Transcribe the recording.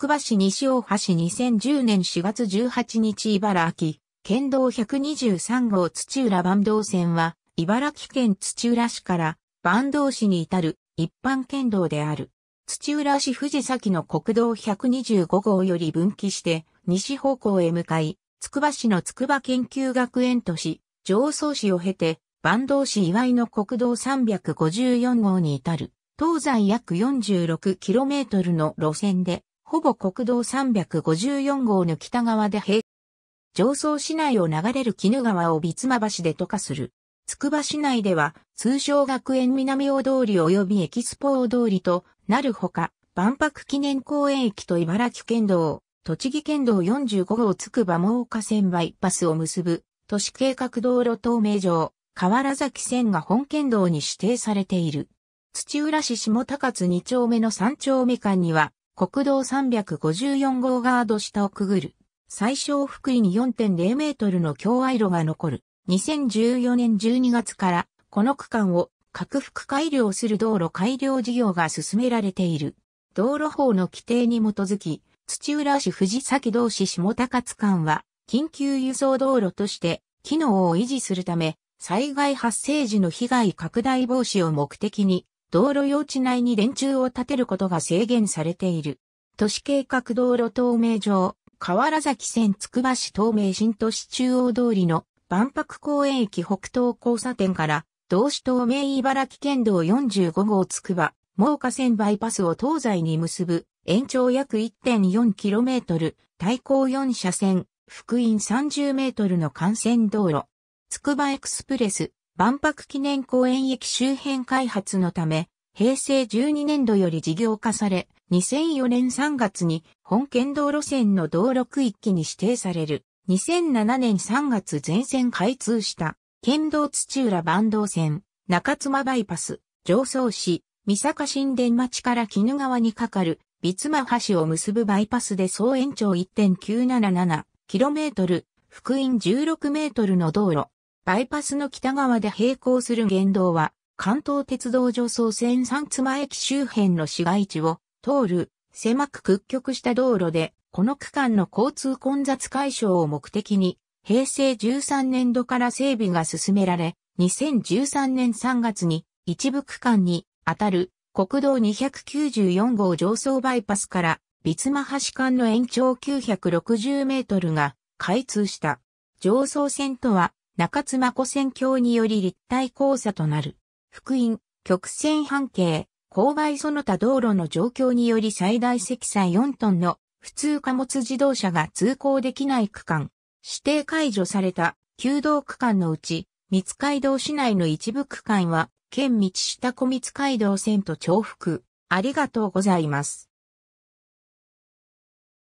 くば市西大橋2010年4月18日茨城、県道123号土浦坂道線は、茨城県土浦市から坂道市に至る一般県道である。土浦市藤崎の国道125号より分岐して、西方向へ向かい、つくば市のつくば研究学園都市、上層市を経て、坂道市岩井の国道354号に至る、東西約 46km の路線で、ほぼ国道354号の北側で平、上層市内を流れる絹川をつ間橋で渡過する。つくば市内では、通称学園南大通り及びエキスポ大通りとなるほか、万博記念公園駅と茨城県道、栃木県道45号つくば真岡線バイパスを結ぶ、都市計画道路東名上、河原崎線が本県道に指定されている。土浦市下高津2丁目の3丁目間には、国道354号ガード下をくぐる。最小福井に4.0メートルの境愛路が残る。2014年12月から、この区間を拡幅改良する道路改良事業が進められている。道路法の規定に基づき、土浦市藤崎道市下高津間は、緊急輸送道路として、機能を維持するため、災害発生時の被害拡大防止を目的に、道路用地内に電柱を建てることが制限されている。都市計画道路東名上、河原崎線つくば市東名新都市中央通りの万博公園駅北東交差点から、同市東名茨城県道45号つくば、真岡線バイパスを東西に結ぶ、延長約 1.4km、対向4車線、福音 30m の幹線道路。つくばエクスプレス、万博記念公園駅周辺開発のため、平成12年度より事業化され、2004年3月に本県道路線の道路区域に指定される。2007年3月全線開通した県道土浦万道線、中妻バイパス、上層市、三坂新田町から絹川にかかる、三妻橋を結ぶバイパスで総延長 1.977km、福音 16m の道路。バイパスの北側で並行する原道は、関東鉄道上層線三妻駅周辺の市街地を通る狭く屈曲した道路で、この区間の交通混雑解消を目的に、平成13年度から整備が進められ、2013年3月に一部区間にあたる国道294号上層バイパスからビツマ橋間の延長960メートルが開通した。上層線とは中津真子線橋により立体交差となる。福音、曲線半径、勾配その他道路の状況により最大積載4トンの普通貨物自動車が通行できない区間。指定解除された旧道区間のうち、三街道市内の一部区間は、県道下小三街道線と重複。ありがとうございます。